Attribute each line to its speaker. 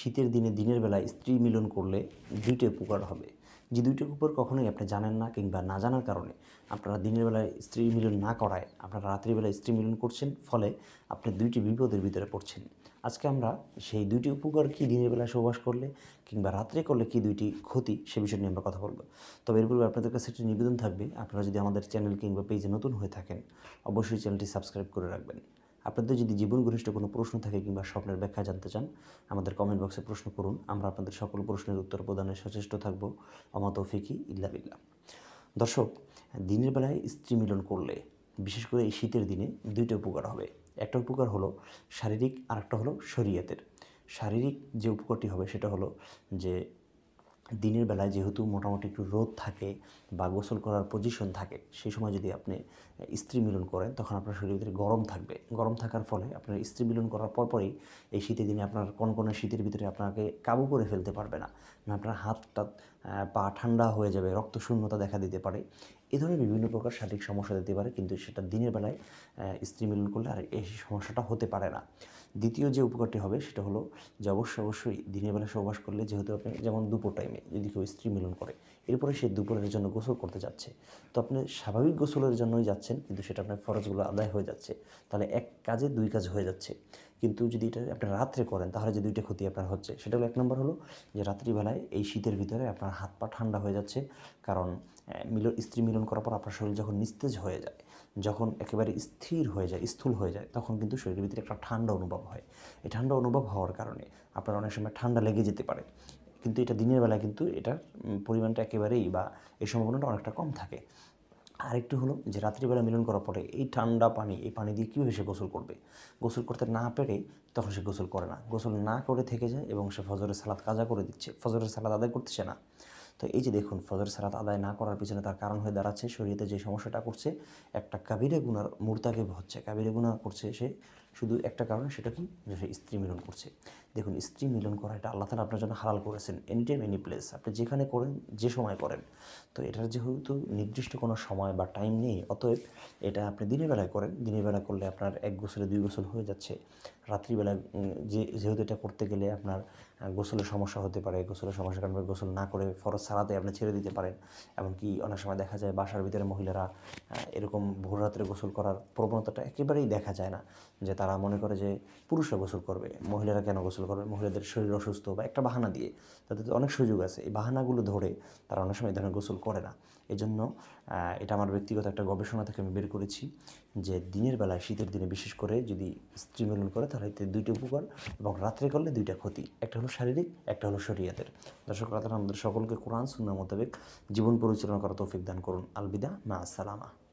Speaker 1: শীতের দিনে দিনের বেলায় স্ত্রী মিলন করলে দুইটি উপকার হবে যে দুইটি উপকার কখনোই আপনি জানেন না কিংবা না জানার কারণে আপনারা দিনের বেলায় স্ত্রী মিলন না করায় আপনারা রাত্রিবেলায় স্ত্রী মিলন করছেন ফলে আপনি দুইটি বিপদের ভিতরে পড়ছেন আজকে আমরা সেই দুইটি উপকার কি দিনের বেলায় সহবাস করলে কিংবা রাত্রে করলে কি দুইটি ক্ষতি সে বিষয় নিয়ে আমরা কথা বলবো তবে এর পূর্বে আপনাদের কাছে একটি নিবেদন থাকবে আপনারা যদি আমাদের চ্যানেল কিংবা পেজে নতুন হয়ে থাকেন অবশ্যই চ্যানেলটি সাবস্ক্রাইব করে রাখবেন আপনাদের যদি জীবন ঘনিষ্ঠ কোনো প্রশ্ন থাকে কিংবা স্বপ্নের ব্যাখ্যা জানতে চান আমাদের কমেন্ট বক্সে প্রশ্ন করুন আমরা আপনাদের সকল প্রশ্নের উত্তর প্রদানে সচেষ্ট অমা তৌফিকি ইল্লা বিল্লা দর্শক দিনের বেলায় স্ত্রী মিলন করলে বিশেষ করে এই শীতের দিনে দুইটা উপকার হবে একটা উপকার হলো শারীরিক আর একটা হলো শরীয়তের শারীরিক যে উপকারটি হবে সেটা হলো যে দিনের বেলায় যেহেতু মোটামুটি একটু রোদ থাকে বা গোসল করার পজিশন থাকে সেই সময় যদি আপনি স্ত্রী মিলন করেন তখন আপনার শরীরের ভিতরে গরম থাকবে গরম থাকার ফলে আপনার স্ত্রী মিলন করার পরপরই এই শীতের দিনে আপনার কনকনে শীতের ভিতরে আপনাকে কাবু করে ফেলতে পারবে না মানে আপনার হাতটা পা ঠান্ডা হয়ে যাবে রক্তশূন্যতা দেখা দিতে পারে এ ধরনের বিভিন্ন প্রকার শারীরিক সমস্যা দিতে পারে কিন্তু সেটা দিনের বেলায় স্ত্রী মিলন করলে আর এই সমস্যাটা হতে পারে না দ্বিতীয় যে উপকারটি হবে সেটা হলো যে অবশ্যই অবশ্যই দিনের বেলা সহবাস করলে যেহেতু আপনি যেমন দুপুর টাইমে যদি কেউ স্ত্রী মিলন করে এরপরে সে দুপুরের জন্য গোসল করতে যাচ্ছে তো আপনি স্বাভাবিক গোসলের জন্যই যাচ্ছেন কিন্তু সেটা আপনার ফরজগুলো আদায় হয়ে যাচ্ছে তাহলে এক কাজে দুই কাজ হয়ে যাচ্ছে কিন্তু যদি এটা আপনি রাত্রে করেন তাহলে যে দুইটা ক্ষতি আপনার হচ্ছে সেটা হলো এক নম্বর হলো যে রাত্রিবেলায় এই শীতের ভিতরে আপনার হাত পা ঠান্ডা হয়ে যাচ্ছে কারণ মিলন স্ত্রী মিলন করার পর আপনার শরীর যখন নিস্তেজ হয়ে যায় যখন একেবারে স্থির হয়ে যায় স্থূল হয়ে যায় তখন কিন্তু শরীরের ভিতরে একটা ঠান্ডা অনুভব হয় এই ঠান্ডা অনুভব হওয়ার কারণে আপনার অনেক সময় ঠান্ডা লেগে যেতে পারে কিন্তু এটা দিনের বেলায় কিন্তু এটার পরিমাণটা একেবারেই বা এই সম্ভাবনাটা অনেকটা কম থাকে আরেকটি হলো যে রাত্রিবেলা মিলন করার পরে এই ঠান্ডা পানি এই পানি দিয়ে কীভাবে সে গোসল করবে গোসল করতে না পেরে তখন সে গোসল করে না গোসল না করে থেকে যায় এবং সে ফজরের সালাদ কাজা করে দিচ্ছে ফজরের সালাদ আদায় করতেছে না তো এই যে দেখুন ফজর সালাদ আদায় না করার পিছনে তার কারণ হয়ে দাঁড়াচ্ছে শরীরে যে সমস্যাটা করছে একটা কাবিরে গুনার মুরতাকে হচ্ছে কাবিরে গুনা করছে সে শুধু একটা কারণে সেটা কি সে স্ত্রী মিলন করছে দেখুন স্ত্রী মিলন করা এটা আল্লাহ তালা আপনার জন্য হালাল করেছেন এনি টাইম এনি প্লেস আপনি যেখানে করেন যে সময় করেন তো এটার যেহেতু নির্দিষ্ট কোনো সময় বা টাইম নেই অতএব এটা আপনি দিনের বেলায় করেন দিনের বেলা করলে আপনার এক গোসলে দুই গোসল হয়ে যাচ্ছে রাত্রিবেলা যে যেহেতু এটা করতে গেলে আপনার গোসলের সমস্যা হতে পারে গোসলের সমস্যা কারণে গোসল না করে ফরজ সারাতে আপনি ছেড়ে দিতে পারেন এমনকি অনেক সময় দেখা যায় বাসার ভিতরে মহিলারা এরকম ভোর রাত্রে গোসল করার প্রবণতাটা একেবারেই দেখা যায় না যে তারা তারা মনে করে যে পুরুষরা গোসল করবে মহিলারা কেন গোসল করবে মহিলাদের শরীর অসুস্থ বা একটা বাহানা দিয়ে তাদের অনেক সুযোগ আছে এই বাহানাগুলো ধরে তারা অনেক সময় ধরনের গোসল করে না এজন্য এটা আমার ব্যক্তিগত একটা গবেষণা থেকে আমি বের করেছি যে দিনের বেলায় শীতের দিনে বিশেষ করে যদি স্ত্রী মিলন করে তাহলে এতে দুইটা উপকার এবং রাত্রে করলে দুইটা ক্ষতি একটা হলো শারীরিক একটা হলো শরীয়তের দর্শক রাতারা আমাদের সকলকে কোরআন সুন্না মোতাবেক জীবন পরিচালনা করা তৌফিক দান করুন আলবিদা মা আসসালামা